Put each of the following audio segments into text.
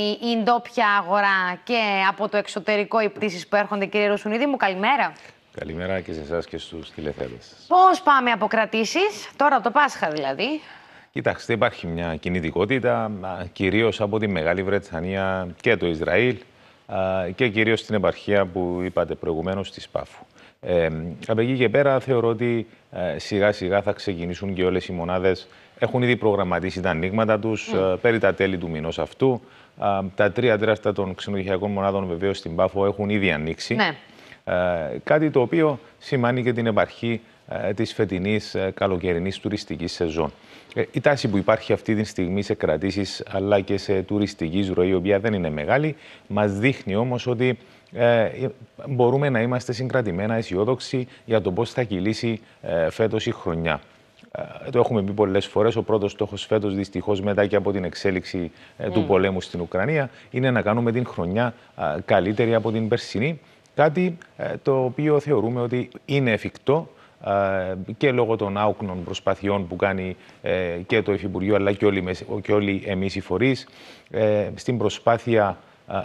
η ντόπια αγορά και από το εξωτερικό οι πτήσεις που έρχονται, κύριε Ρουσουνίδη μου, καλημέρα. Καλημέρα και σε εσάς και στους τηλεθέτε. Πώς πάμε από κρατήσεις, τώρα το Πάσχα δηλαδή. Κοιτάξτε, υπάρχει μια κινητικότητα κυρίως από τη Μεγάλη Βρετανία και το Ισραήλ και κυρίως στην επαρχία που είπατε προηγουμένως της Πάφου. Ε, από εκεί και πέρα θεωρώ ότι ε, σιγά σιγά θα ξεκινήσουν και όλες οι μονάδες. Έχουν ήδη προγραμματίσει τα ανοίγματα τους ναι. ε, περί τα τέλη του μηνός αυτού. τα τρία τράστα των ξενοδοχειακών μονάδων βεβαίως στην Πάφο έχουν ήδη ανοίξει. Ναι. Ε, κάτι το οποίο σημαίνει και την επαρχή ε, της φετινής ε, καλοκαιρινής τουριστικής σεζόν. Ε, η τάση που υπάρχει αυτή τη στιγμή σε κρατήσεις αλλά και σε τουριστικής ροή, η οποία δεν είναι μεγάλη, μας δείχνει όμως ότι ε, μπορούμε να είμαστε συγκρατημένα αισιόδοξοι για το πώς θα κυλήσει ε, φέτος η χρονιά. το έχουμε πει πολλές φορές, Ο πρώτος στόχος φέτος, δυστυχώς, μετά και από την εξέλιξη του ναι. πολέμου στην Ουκρανία, είναι να κάνουμε την χρονιά καλύτερη από την περσινή. Κάτι το οποίο θεωρούμε ότι είναι εφικτό ε, και λόγω των άοκνων προσπαθειών που κάνει ε, και το Υφυπουργείο αλλά και όλοι, και όλοι εμείς οι φορείς ε, στην προσπάθεια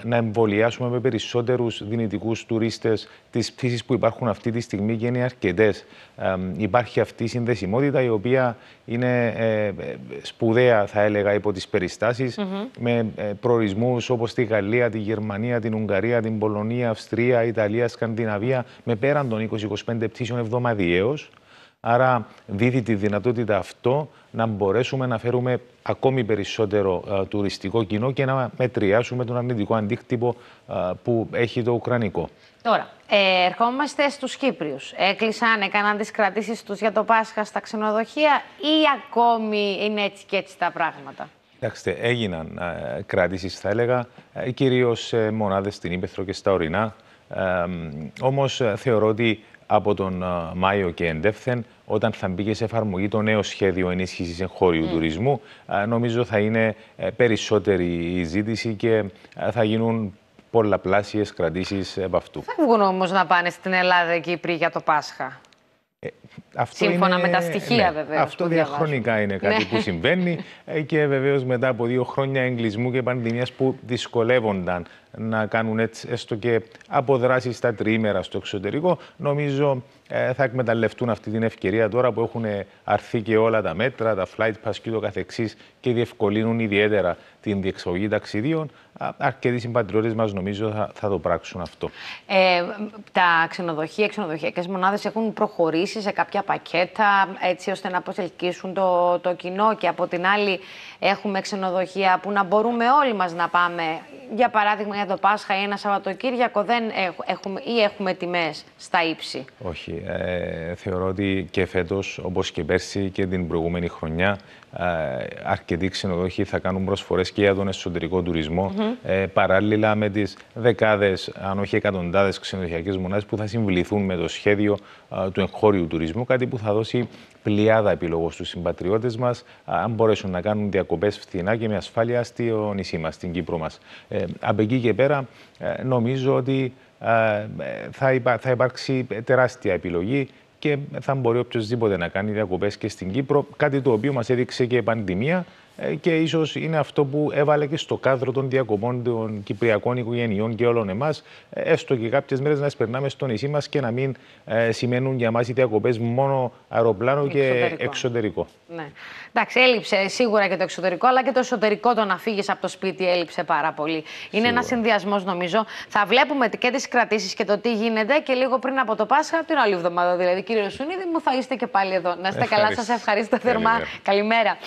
να εμβολιάσουμε με περισσότερους δυνητικούς τουρίστες τις πτήσεις που υπάρχουν αυτή τη στιγμή και είναι αρκετές. Ε, υπάρχει αυτή η συνδεσιμότητα η οποία είναι ε, ε, σπουδαία, θα έλεγα, υπό τις περιστάσεις, με προορισμούς όπως τη Γαλλία, τη Γερμανία, την Ουγγαρία, την Πολωνία, Αυστρία, Ιταλία, Σκανδιναβία, με πέραν των 20-25 πτήσεων εβδομαδιαίως. Άρα δίδει τη δυνατότητα αυτό να μπορέσουμε να φέρουμε ακόμη περισσότερο ε, τουριστικό κοινό και να μετριάσουμε τον αρνητικό αντίκτυπο ε, που έχει το Ουκρανικό. Τώρα, ε, ερχόμαστε στους Κύπριους. Έκλεισαν, έκαναν τις κρατήσεις τους για το Πάσχα στα ξενοδοχεία ή ακόμη είναι έτσι και έτσι τα πράγματα. Κοιτάξτε, έγιναν κρατήσεις θα έλεγα, κυρίως ε, μονάδες στην Ήπεθρο και στα Ορεινά. Όμως θεωρώ ότι από τον ε, Μάιο και εντεύθεν, όταν θα μπήκε σε εφαρμογή το νέο σχέδιο ενίσχυσης εγχώριου mm. τουρισμού. Ε, νομίζω θα είναι ε, περισσότερη η ζήτηση και θα γίνουν πολλαπλάσιες κρατήσεις από αυτού. Θα βγουν όμως να πάνε στην Ελλάδα οι Κύπροι για το Πάσχα. Ε, αυτό Σύμφωνα με τα στοιχεία, ναι, Αυτό διαχρονικά είναι κάτι ναι. που συμβαίνει ε, και βεβαίως μετά από δύο χρόνια εγκλισμού και πανδημίας που δυσκολεύονταν να κάνουν έτσι έστω και αποδράσεις στα τριήμερα στο εξωτερικό, νομίζω ε, θα εκμεταλλευτούν αυτή την ευκαιρία τώρα που έχουν αρθεί και όλα τα μέτρα, τα flight pass και το καθεξής και διευκολύνουν ιδιαίτερα την διεξογή ταξιδίων αρκετοί συμπατριώτες μας νομίζω θα, θα, το πράξουν αυτό. Ε, τα ξενοδοχεία, οι ξενοδοχειακές μονάδες έχουν προχωρήσει σε κάποια πακέτα έτσι ώστε να προσελκύσουν το, το κοινό. Και από την άλλη, έχουμε ξενοδοχεία που να μπορούμε όλοι μας να πάμε για παράδειγμα, για το Πάσχα ή ένα Σαββατοκύριακο δεν έχουμε, ή έχουμε τιμές στα ύψη. Όχι. Ε, θεωρώ ότι και φέτος, όπως και πέρσι και την προηγούμενη χρονιά, ε, αρκετοί ξενοδοχοί θα κάνουν προσφορές και για τον εσωτερικό τουρισμό, ε, παράλληλα με τις δεκάδες, αν όχι εκατοντάδες ξενοδοχειακές μονάδες που θα συμβληθούν με το σχέδιο ε, του εγχώριου τουρισμού. Κάτι που θα δώσει πλειάδα επιλογών στους συμπατριώτες μας, αν μπορέσουν να κάνουν διακοπές φθηνά και με ασφάλεια στο νησί μας, στην Κύπρο μας. Ε, από εκεί και πέρα ε, νομίζω ότι ε, θα, θα υπάρξει τεράστια επιλογή και θα μπορεί οποιοδήποτε να κάνει διακοπές και στην Κύπρο, κάτι το οποίο μας έδειξε και η πανδημία, ε, και ίσως είναι αυτό που έβαλε και στο κάδρο των διακομών των κυπριακών οικογενειών και όλων εμάς, ε, έστω και κάποιες μέρες να περνάμε στο νησί μας και να μην ε, σημαίνουν για μας οι διακοπές μόνο αεροπλάνο και εξωτερικό. Ναι. Εντάξει, έλειψε σίγουρα και το εξωτερικό, αλλά και το εσωτερικό το να φύγεις από το σπίτι έλειψε πάρα πολύ. Είναι ένας συνδυασμός, νομίζω. Θα βλέπουμε και τις κρατήσεις και το τι γίνεται και λίγο πριν από το Πάσχα, την άλλη εβδομάδα δηλαδή. Κύριε Σουνίδη, μου θα είστε και πάλι εδώ. Να είστε Ευχαριστώ. καλά, σας ευχαριστώ θερμά. Καλημέρα.